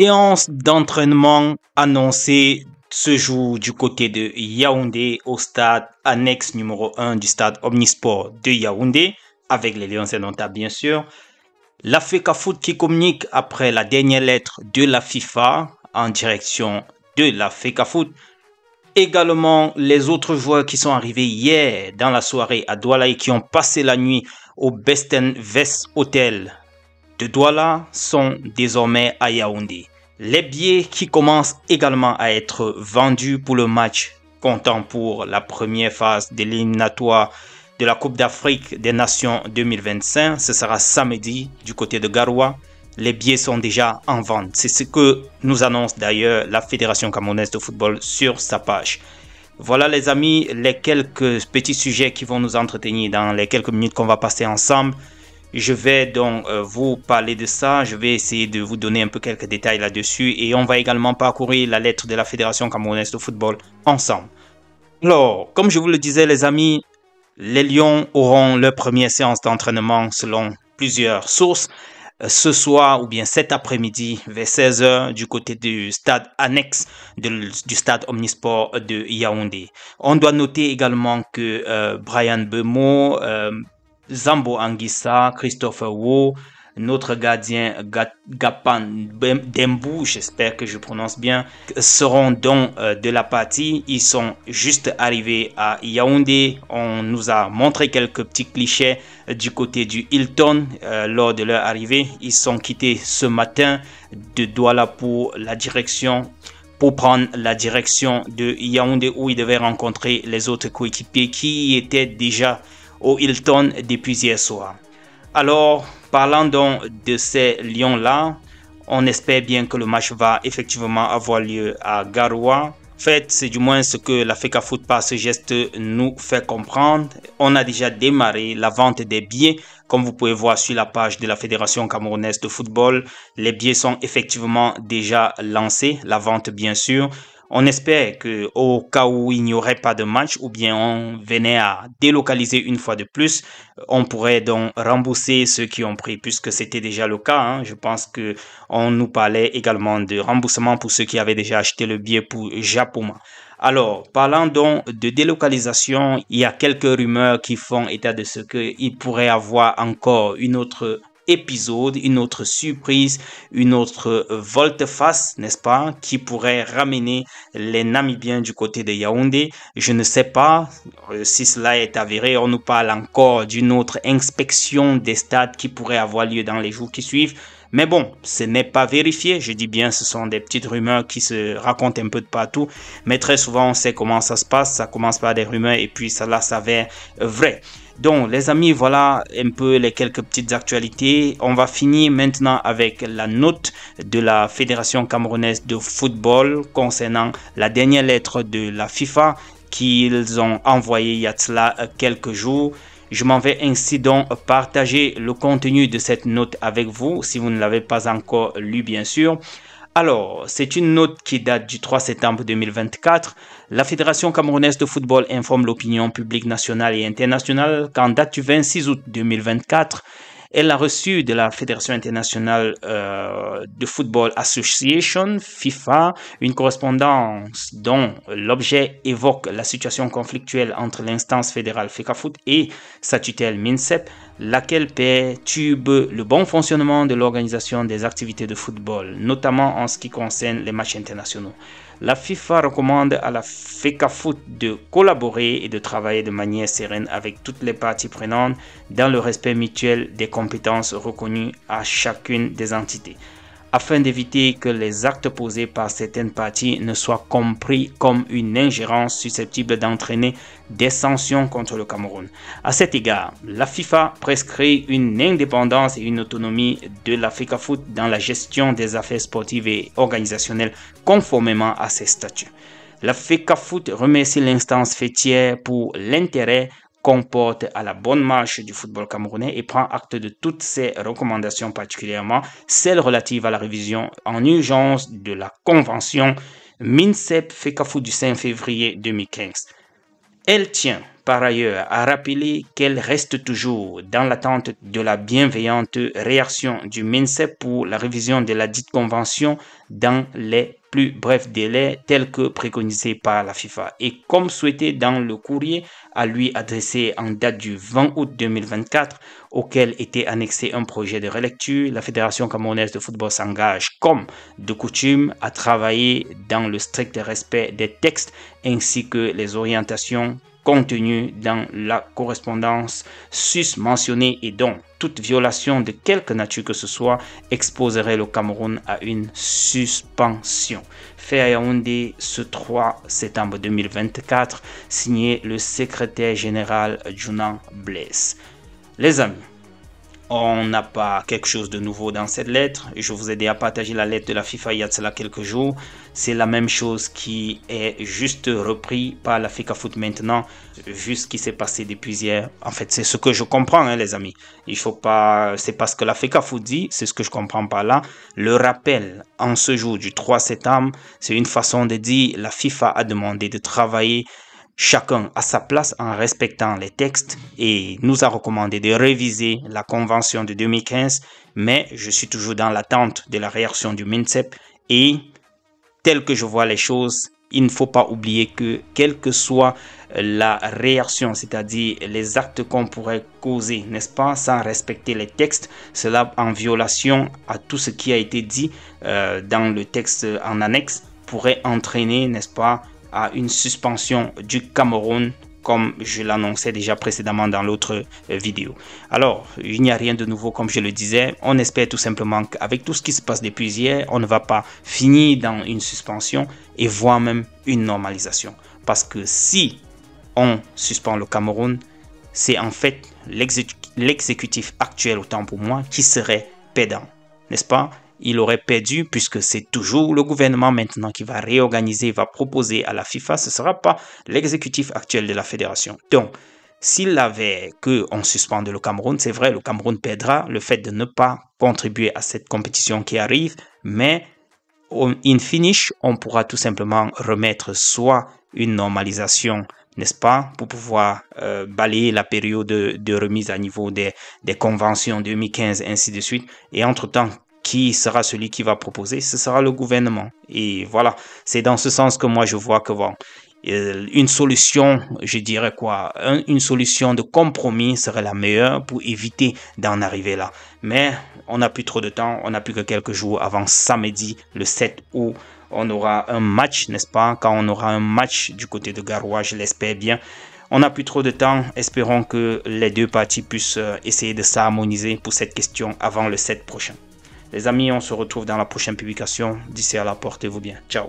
séance d'entraînement annoncée ce jour du côté de Yaoundé au stade annexe numéro 1 du stade Omnisport de Yaoundé, avec les Lions bien sûr. La FECA Foot qui communique après la dernière lettre de la FIFA en direction de la FECA Également les autres joueurs qui sont arrivés hier dans la soirée à Douala et qui ont passé la nuit au Besten Vest Hotel de Douala sont désormais à Yaoundé. Les billets qui commencent également à être vendus pour le match comptant pour la première phase de l'éliminatoire de la Coupe d'Afrique des Nations 2025, ce sera samedi du côté de Garoua. Les billets sont déjà en vente. C'est ce que nous annonce d'ailleurs la Fédération camerounaise de football sur sa page. Voilà les amis, les quelques petits sujets qui vont nous entretenir dans les quelques minutes qu'on va passer ensemble. Je vais donc euh, vous parler de ça. Je vais essayer de vous donner un peu quelques détails là-dessus et on va également parcourir la lettre de la Fédération camerounaise de football ensemble. Alors, comme je vous le disais les amis, les Lions auront leur première séance d'entraînement selon plusieurs sources euh, ce soir ou bien cet après-midi vers 16h du côté du stade annexe du stade omnisport de Yaoundé. On doit noter également que euh, Brian Bemo, Zambo Anguissa, Christopher Wu, notre gardien Gapan Dembu, j'espère que je prononce bien, seront donc euh, de la partie. Ils sont juste arrivés à Yaoundé. On nous a montré quelques petits clichés euh, du côté du Hilton euh, lors de leur arrivée. Ils sont quittés ce matin de Douala pour la direction pour prendre la direction de Yaoundé où ils devaient rencontrer les autres coéquipiers qui étaient déjà au Hilton depuis hier soir. Alors, parlant donc de ces Lions-là, on espère bien que le match va effectivement avoir lieu à Garoua. En fait, c'est du moins ce que la FECA Foot par ce geste nous fait comprendre. On a déjà démarré la vente des billets. Comme vous pouvez voir sur la page de la Fédération Camerounaise de Football, les billets sont effectivement déjà lancés. La vente, bien sûr. On espère que au cas où il n'y aurait pas de match ou bien on venait à délocaliser une fois de plus, on pourrait donc rembourser ceux qui ont pris puisque c'était déjà le cas. Hein. Je pense que on nous parlait également de remboursement pour ceux qui avaient déjà acheté le billet pour Japoma. Alors, parlant donc de délocalisation, il y a quelques rumeurs qui font état de ce qu'il pourrait avoir encore une autre épisode, une autre surprise, une autre volte-face, n'est-ce pas, qui pourrait ramener les Namibiens du côté de Yaoundé. Je ne sais pas euh, si cela est avéré. On nous parle encore d'une autre inspection des stades qui pourrait avoir lieu dans les jours qui suivent. Mais bon, ce n'est pas vérifié. Je dis bien, ce sont des petites rumeurs qui se racontent un peu de partout. Mais très souvent, on sait comment ça se passe. Ça commence par des rumeurs et puis ça s'avère vrai. Donc les amis, voilà un peu les quelques petites actualités. On va finir maintenant avec la note de la Fédération camerounaise de football concernant la dernière lettre de la FIFA qu'ils ont envoyée il y a cela euh, quelques jours. Je m'en vais ainsi donc partager le contenu de cette note avec vous, si vous ne l'avez pas encore lu bien sûr. Alors, c'est une note qui date du 3 septembre 2024. La Fédération camerounaise de football informe l'opinion publique nationale et internationale qu'en date du 26 août 2024, elle a reçu de la Fédération internationale euh, de football association, FIFA, une correspondance dont l'objet évoque la situation conflictuelle entre l'instance fédérale FECAFOOT et sa tutelle MINSEP, laquelle perturbe le bon fonctionnement de l'organisation des activités de football, notamment en ce qui concerne les matchs internationaux la FIFA recommande à la FECAFOOT de collaborer et de travailler de manière sereine avec toutes les parties prenantes dans le respect mutuel des compétences reconnues à chacune des entités afin d'éviter que les actes posés par certaines parties ne soient compris comme une ingérence susceptible d'entraîner des sanctions contre le Cameroun. À cet égard, la FIFA prescrit une indépendance et une autonomie de l'Africa Foot dans la gestion des affaires sportives et organisationnelles conformément à ses statuts. La foot remercie l'instance fêtière pour l'intérêt comporte à la bonne marche du football camerounais et prend acte de toutes ses recommandations, particulièrement celles relatives à la révision en urgence de la convention minsep fecafu du 5 février 2015. Elle tient par ailleurs à rappeler qu'elle reste toujours dans l'attente de la bienveillante réaction du MINSEP pour la révision de la dite convention dans les plus brefs délais tels que préconisés par la FIFA. Et comme souhaité dans le courrier à lui adressé en date du 20 août 2024, auquel était annexé un projet de relecture, la Fédération camerounaise de football s'engage, comme de coutume, à travailler dans le strict respect des textes ainsi que les orientations contenu dans la correspondance susmentionnée et dont toute violation de quelque nature que ce soit exposerait le Cameroun à une suspension. Fait à Yaoundé ce 3 septembre 2024, signé le secrétaire général Junan Blaise. Les amis, on n'a pas quelque chose de nouveau dans cette lettre. Je vous ai à partager la lettre de la FIFA il y a cela quelques jours. C'est la même chose qui est juste repris par la FIFA Foot maintenant, vu ce qui s'est passé depuis hier. En fait, c'est ce que je comprends, hein, les amis. Il faut pas, c'est parce que la FIFA Foot dit, c'est ce que je comprends par là. Le rappel en ce jour du 3 septembre, c'est une façon de dire la FIFA a demandé de travailler chacun à sa place en respectant les textes et nous a recommandé de réviser la convention de 2015, mais je suis toujours dans l'attente de la réaction du Mincep et tel que je vois les choses, il ne faut pas oublier que quelle que soit la réaction, c'est-à-dire les actes qu'on pourrait causer, n'est-ce pas, sans respecter les textes, cela en violation à tout ce qui a été dit euh, dans le texte en annexe pourrait entraîner, n'est-ce pas, à une suspension du Cameroun comme je l'annonçais déjà précédemment dans l'autre euh, vidéo. Alors, il n'y a rien de nouveau comme je le disais. On espère tout simplement qu'avec tout ce qui se passe depuis hier, on ne va pas finir dans une suspension et voire même une normalisation. Parce que si on suspend le Cameroun, c'est en fait l'exécutif actuel, autant pour moi, qui serait pédant. N'est-ce pas il aurait perdu puisque c'est toujours le gouvernement maintenant qui va réorganiser, va proposer à la FIFA. Ce ne sera pas l'exécutif actuel de la fédération. Donc, s'il avait que on suspende le Cameroun, c'est vrai, le Cameroun perdra le fait de ne pas contribuer à cette compétition qui arrive, mais in finish, on pourra tout simplement remettre soit une normalisation, n'est-ce pas, pour pouvoir euh, balayer la période de, remise à niveau des, des conventions 2015, ainsi de suite, et entre-temps qui sera celui qui va proposer Ce sera le gouvernement. Et voilà, c'est dans ce sens que moi je vois que bon, euh, une solution, je dirais quoi, une solution de compromis serait la meilleure pour éviter d'en arriver là. Mais on n'a plus trop de temps, on n'a plus que quelques jours avant samedi, le 7 août. On aura un match, n'est-ce pas Quand on aura un match du côté de Garoua, je l'espère bien. On n'a plus trop de temps. Espérons que les deux parties puissent euh, essayer de s'harmoniser pour cette question avant le 7 prochain. Les amis, on se retrouve dans la prochaine publication. D'ici à la, portez-vous bien. Ciao